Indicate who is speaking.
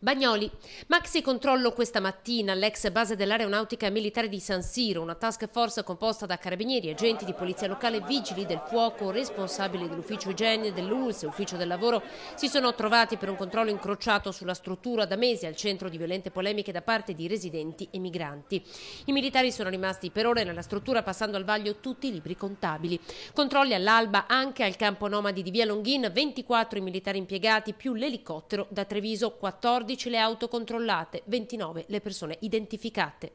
Speaker 1: Bagnoli, maxi controllo questa mattina all'ex base dell'aeronautica militare di San Siro, una task force composta da carabinieri, agenti di polizia locale, vigili del fuoco, responsabili dell'ufficio igiene, dell'ULS, ufficio del lavoro, si sono trovati per un controllo incrociato sulla struttura da mesi al centro di violente polemiche da parte di residenti e migranti. I militari sono rimasti per ore nella struttura passando al vaglio tutti i libri contabili. Controlli all'alba anche al campo nomadi di Via Longhin, 24 i militari impiegati più l'elicottero da Treviso, 14 14 le auto controllate, 29 le persone identificate.